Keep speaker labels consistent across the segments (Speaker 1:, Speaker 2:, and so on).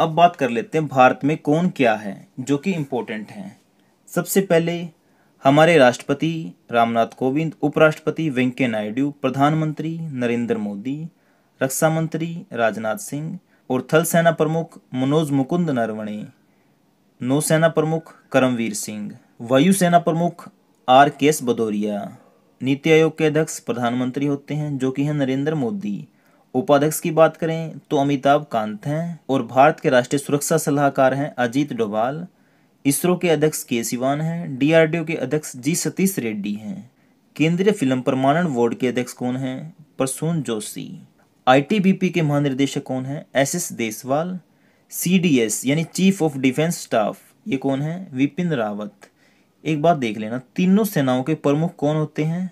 Speaker 1: अब बात कर लेते हैं भारत में कौन क्या है जो कि इम्पोर्टेंट हैं सबसे पहले हमारे राष्ट्रपति रामनाथ कोविंद उपराष्ट्रपति वेंकैया नायडू प्रधानमंत्री नरेंद्र मोदी रक्षा मंत्री राजनाथ सिंह और थल सेना प्रमुख मनोज मुकुंद नरवणे नौसेना प्रमुख करमवीर सिंह वायुसेना प्रमुख आर के एस भदौरिया नीति आयोग के अध्यक्ष प्रधानमंत्री होते हैं जो कि हैं नरेंद्र मोदी उपाध्यक्ष की बात करें तो अमिताभ कांत हैं और भारत के राष्ट्रीय सुरक्षा सलाहकार हैं अजीत डोभाल इसरो के अध्यक्ष के सिवान हैं डीआरडीओ के अध्यक्ष जी सतीश रेड्डी हैं केंद्रीय फिल्म प्रमाणन बोर्ड के अध्यक्ष कौन हैं प्रसून जोशी आईटीबीपी के महानिर्देशक कौन हैं एस एस देसवाल सीडीएस यानी चीफ ऑफ डिफेंस स्टाफ ये कौन है विपिन रावत एक बात देख लेना तीनों सेनाओं के प्रमुख कौन होते हैं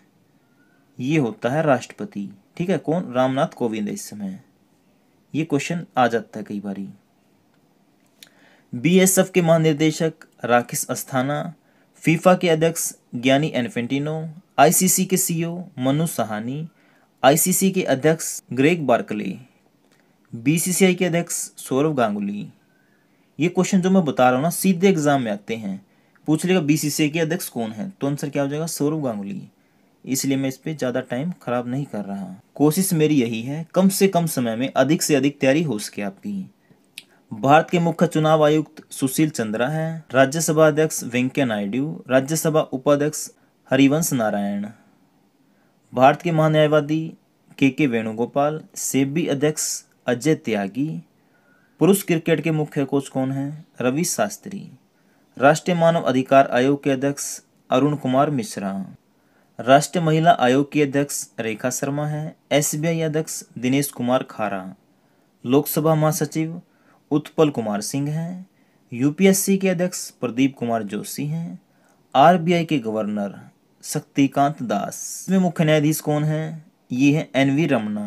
Speaker 1: ये होता है राष्ट्रपति ठीक है कौन रामनाथ कोविंद इस समय ये क्वेश्चन आ जाता है कई बारी बीएसएफ के महानिर्देशक राकेश अस्थाना फीफा के अध्यक्ष ज्ञानी एनफेंटिनो आईसीसी के CEO e Manu Sawhney ICC के अध्यक्ष ग्रेग बार्कले बीसीसीआई के अध्यक्ष सौरव गांगुली ये क्वेश्चन जो मैं बता रहा हूँ ना सीधे एग्जाम में आते हैं पूछ लेगा बीसीसीआई के अध्यक्ष कौन है तो आंसर क्या हो जाएगा सौरव गांगुली इसलिए मैं इस पर ज़्यादा टाइम ख़राब नहीं कर रहा कोशिश मेरी यही है कम से कम समय में अधिक से अधिक तैयारी हो सके आपकी भारत के मुख्य चुनाव आयुक्त सुशील चंद्रा हैं राज्यसभा अध्यक्ष वेंकैया नायडू राज्यसभा उपाध्यक्ष हरिवंश नारायण भारत के महान्यायवादी के के वेणुगोपाल सेबी अध्यक्ष अजय त्यागी पुरुष क्रिकेट के मुख्य कोच कौन हैं रवि शास्त्री राष्ट्रीय मानव अधिकार आयोग के अध्यक्ष अरुण कुमार मिश्रा राष्ट्रीय महिला आयोग की अध्यक्ष रेखा शर्मा हैं एसबीआई अध्यक्ष दिनेश कुमार खारा लोकसभा महासचिव उत्पल कुमार सिंह हैं यूपीएससी के अध्यक्ष प्रदीप कुमार जोशी हैं आरबीआई के गवर्नर शक्तिकांत दास इसमें मुख्य न्यायाधीश कौन हैं ये हैं एनवी रमना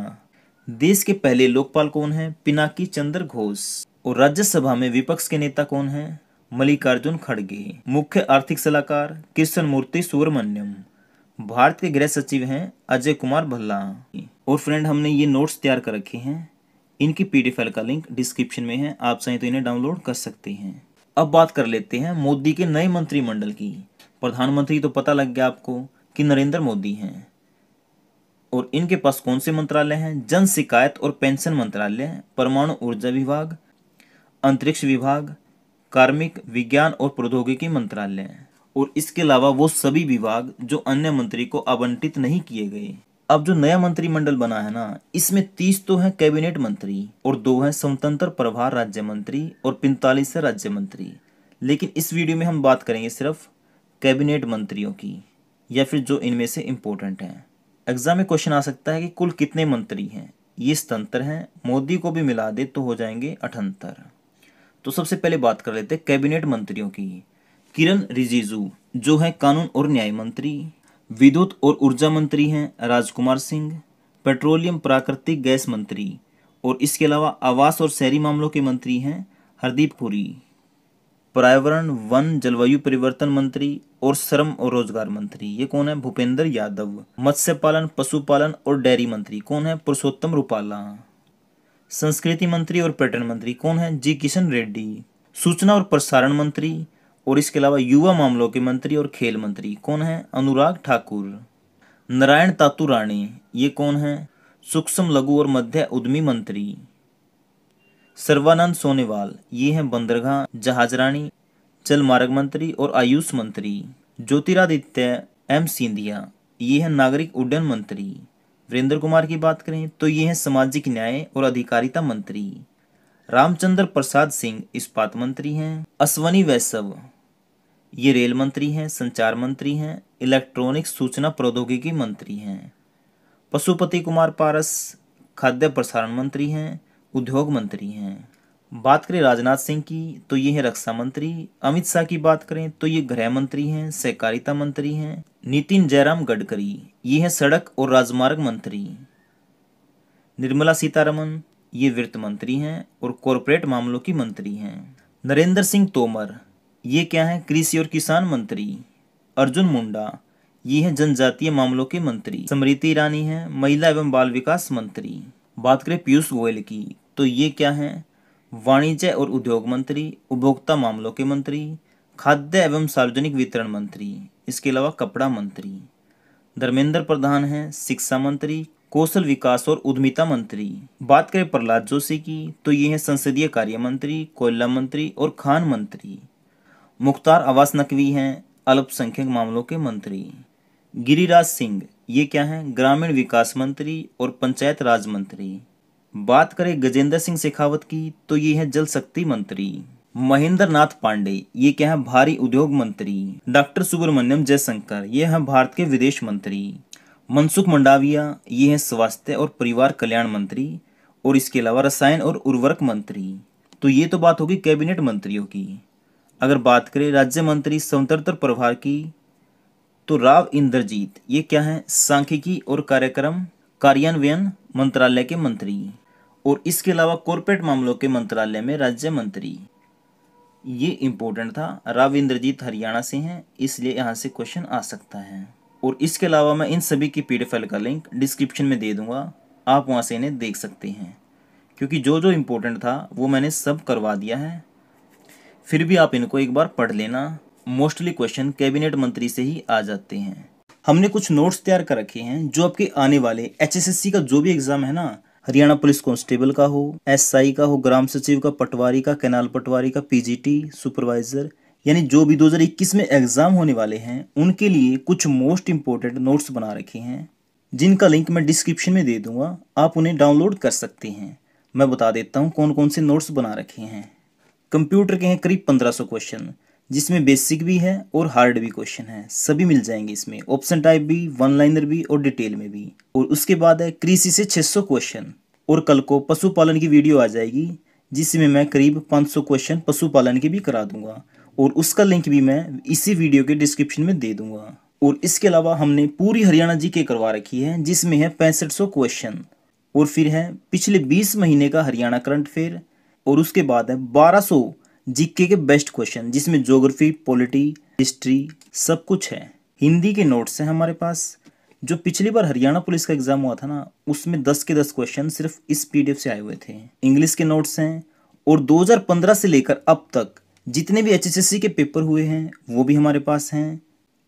Speaker 1: देश के पहले लोकपाल कौन हैं पिनाकी चंद्र घोष और राज्यसभा में विपक्ष के नेता कौन हैं मल्लिकार्जुन खड़गे मुख्य आर्थिक सलाहकार कृष्ण मूर्ति सुब्रमण्यम भारत के गृह सचिव हैं अजय कुमार भल्ला और फ्रेंड हमने ये नोट्स तैयार कर रखे हैं इनकी पी फाइल का लिंक डिस्क्रिप्शन में है आप चाहें तो इन्हें डाउनलोड कर सकते हैं अब बात कर लेते हैं मोदी के नए मंत्रिमंडल की प्रधानमंत्री तो पता लग गया आपको कि नरेंद्र मोदी हैं और इनके पास कौन से मंत्रालय हैं जन शिकायत और पेंशन मंत्रालय परमाणु ऊर्जा विभाग अंतरिक्ष विभाग कार्मिक विज्ञान और प्रौद्योगिकी मंत्रालय और इसके अलावा वो सभी विभाग जो अन्य मंत्री को आवंटित नहीं किए गए अब जो नया मंत्रिमंडल बना है ना इसमें तीस तो हैं कैबिनेट मंत्री और दो हैं स्वतंत्र प्रभार राज्य मंत्री और पैंतालीस है राज्य मंत्री लेकिन इस वीडियो में हम बात करेंगे सिर्फ कैबिनेट मंत्रियों की या फिर जो इनमें से इम्पोर्टेंट हैं एग्जाम में क्वेश्चन आ सकता है कि कुल कितने मंत्री हैं ये स्वतंत्र हैं मोदी को भी मिला दे तो हो जाएंगे अठहत्तर तो सबसे पहले बात कर लेते हैं कैबिनेट मंत्रियों की किरण रिजिजू जो है कानून और न्याय मंत्री विद्युत और ऊर्जा मंत्री हैं राजकुमार सिंह पेट्रोलियम प्राकृतिक गैस मंत्री और इसके अलावा आवास और शहरी मामलों के मंत्री हैं हरदीप पुरी पर्यावरण वन जलवायु परिवर्तन मंत्री और श्रम और रोजगार मंत्री ये कौन है भूपेंद्र यादव मत्स्य पालन पशुपालन और डेयरी मंत्री कौन है पुरुषोत्तम रूपाला संस्कृति मंत्री और पर्यटन मंत्री कौन है जी किशन रेड्डी सूचना और प्रसारण मंत्री और इसके अलावा युवा मामलों के मंत्री और खेल मंत्री कौन है अनुराग ठाकुर नारायण तातु राणी ये कौन है सूक्ष्म लघु और मध्य उद्यमी मंत्री सर्वानंद सोनेवाल ये हैं बंदरगाह जहाज रानी जल मार्ग मंत्री और आयुष मंत्री ज्योतिरादित्य एम सिंधिया ये हैं नागरिक उड्डयन मंत्री वीरेंद्र कुमार की बात करें तो ये हैं सामाजिक न्याय और अधिकारिता मंत्री रामचंद्र प्रसाद सिंह इस्पात मंत्री हैं अश्वनी वैश्व ये रेल मंत्री हैं संचार मंत्री हैं इलेक्ट्रॉनिक सूचना प्रौद्योगिकी मंत्री हैं पशुपति कुमार पारस खाद्य प्रसारण मंत्री हैं उद्योग मंत्री हैं बात करें राजनाथ सिंह की तो ये हैं रक्षा मंत्री अमित शाह की बात करें तो ये गृह मंत्री हैं सहकारिता मंत्री हैं नितिन जयराम गडकरी ये हैं सड़क और राजमार्ग मंत्री निर्मला सीतारमन ये वित्त मंत्री हैं और कॉरपोरेट मामलों की मंत्री हैं नरेंद्र सिंह तोमर ये क्या है कृषि और किसान मंत्री अर्जुन मुंडा ये है जनजातीय मामलों के मंत्री स्मृति ईरानी है महिला एवं बाल विकास मंत्री बात करें पीयूष गोयल की तो ये क्या है वाणिज्य और उद्योग मंत्री उपभोक्ता मामलों के मंत्री खाद्य एवं सार्वजनिक वितरण मंत्री इसके अलावा कपड़ा मंत्री धर्मेंद्र प्रधान हैं शिक्षा मंत्री कौशल विकास और उद्यमिता मंत्री बात करें प्रहलाद जोशी की तो ये हैं संसदीय कार्य मंत्री कोयला मंत्री और खान मंत्री मुख्तार अब्बास नकवी हैं अल्पसंख्यक मामलों के मंत्री गिरिराज सिंह ये क्या हैं ग्रामीण विकास मंत्री और पंचायत राज मंत्री बात करें गजेंद्र सिंह शेखावत की तो ये हैं जल शक्ति मंत्री महेंद्र नाथ पांडे ये क्या है भारी उद्योग मंत्री डॉक्टर सुब्रमण्यम जयशंकर ये हैं भारत के विदेश मंत्री मनसुख मंडाविया ये हैं स्वास्थ्य और परिवार कल्याण मंत्री और इसके अलावा रसायन और उर्वरक मंत्री तो ये तो बात होगी कैबिनेट मंत्रियों की अगर बात करें राज्य मंत्री स्वतंत्र प्रभार की तो राव इंद्रजीत ये क्या है सांख्यिकी और कार्यक्रम कार्यान्वयन मंत्रालय के मंत्री और इसके अलावा कॉरपोरेट मामलों के मंत्रालय में राज्य मंत्री ये इम्पोर्टेंट था राव इंद्रजीत हरियाणा से हैं इसलिए यहाँ से क्वेश्चन आ सकता है और इसके अलावा मैं इन सभी की पी का लिंक डिस्क्रिप्शन में दे दूँगा आप वहाँ से इन्हें देख सकते हैं क्योंकि जो जो इम्पोर्टेंट था वो मैंने सब करवा दिया है फिर भी आप इनको एक बार पढ़ लेना मोस्टली क्वेश्चन कैबिनेट मंत्री से ही आ जाते हैं हमने कुछ नोट्स तैयार कर रखे हैं जो आपके आने वाले एच का जो भी एग्ज़ाम है ना हरियाणा पुलिस कांस्टेबल का हो एसआई का हो ग्राम सचिव का पटवारी का कैनाल पटवारी का पीजीटी सुपरवाइजर यानी जो भी 2021 में एग्ज़ाम होने वाले हैं उनके लिए कुछ मोस्ट इम्पोर्टेंट नोट्स बना रखे हैं जिनका लिंक मैं डिस्क्रिप्शन में दे दूंगा आप उन्हें डाउनलोड कर सकते हैं मैं बता देता हूँ कौन कौन से नोट्स बना रखे हैं कंप्यूटर के हैं करीब पंद्रह सौ क्वेश्चन जिसमें बेसिक भी है और हार्ड भी क्वेश्चन है सभी मिल जाएंगे इसमें ऑप्शन टाइप भी वन लाइनर भी और डिटेल में भी और उसके बाद है कृषि से सौ क्वेश्चन और कल को पशुपालन की वीडियो आ जाएगी जिसमें मैं करीब सौ क्वेश्चन पशुपालन के भी करा दूंगा और उसका लिंक भी मैं इसी वीडियो के डिस्क्रिप्शन में दे दूंगा और इसके अलावा हमने पूरी हरियाणा जी के करवा रखी है जिसमें है पैंसठ सौ क्वेश्चन और फिर है पिछले बीस महीने का हरियाणा करंट अफेयर और उसके बाद है 1200 जीके के बेस्ट क्वेश्चन जिसमें जोग्राफी पॉलिटी हिस्ट्री सब कुछ है हिंदी के नोट्स हैं हमारे पास जो पिछली बार हरियाणा पुलिस का एग्जाम हुआ था ना उसमें 10 के 10 क्वेश्चन सिर्फ इस पीडीएफ से आए हुए थे इंग्लिश के नोट्स हैं और 2015 से लेकर अब तक जितने भी एचएसएससी के पेपर हुए हैं वो भी हमारे पास हैं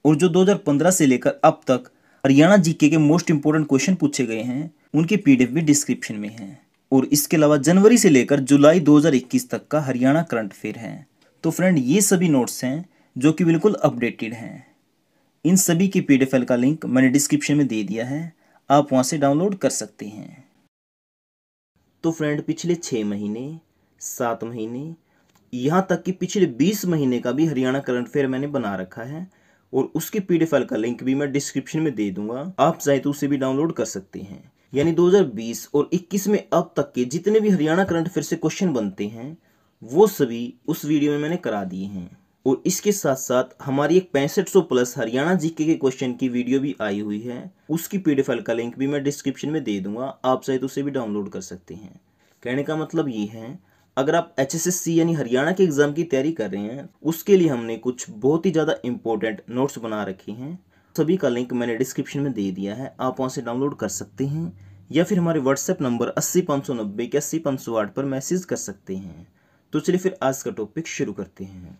Speaker 1: और जो 2015 से लेकर अब तक हरियाणा जीके के मोस्ट इंपॉर्टेंट क्वेश्चन पूछे गए हैं उनकी पीडीएफ भी डिस्क्रिप्शन में है और इसके अलावा जनवरी से लेकर जुलाई 2021 तक का हरियाणा करंट अफेयर है तो फ्रेंड ये सभी नोट्स हैं जो कि बिल्कुल अपडेटेड हैं इन सभी की पी का लिंक मैंने डिस्क्रिप्शन में दे दिया है आप वहाँ से डाउनलोड कर सकते हैं तो फ्रेंड पिछले छः महीने सात महीने यहाँ तक कि पिछले बीस महीने का भी हरियाणा करंट अफेयर मैंने बना रखा है और उसके पी का लिंक भी मैं डिस्क्रिप्शन में दे दूंगा आप चाहे तो उसे भी डाउनलोड कर सकते हैं यानी 2020 और 21 में अब तक के जितने भी हरियाणा करंट अफेयर से क्वेश्चन बनते हैं वो सभी उस वीडियो में मैंने करा दिए हैं और इसके साथ साथ हमारी एक पैंसठ सौ प्लस हरियाणा जीके के क्वेश्चन की वीडियो भी आई हुई है उसकी पी का लिंक भी मैं डिस्क्रिप्शन में दे दूंगा आप शायद तो उसे भी डाउनलोड कर सकते हैं कहने का मतलब ये है अगर आप एच यानी हरियाणा के एग्ज़ाम की तैयारी कर रहे हैं उसके लिए हमने कुछ बहुत ही ज़्यादा इम्पोर्टेंट नोट्स बना रखे हैं सभी का लिंक मैंने डिस्क्रिप्शन में दे दिया है आप वहाँ से डाउनलोड कर सकते हैं या फिर हमारे व्हाट्सएप नंबर अस्सी पाँच सौ नब्बे के अस्सी पाँच सौ आठ पर मैसेज कर सकते हैं तो चलिए फिर आज का टॉपिक शुरू करते हैं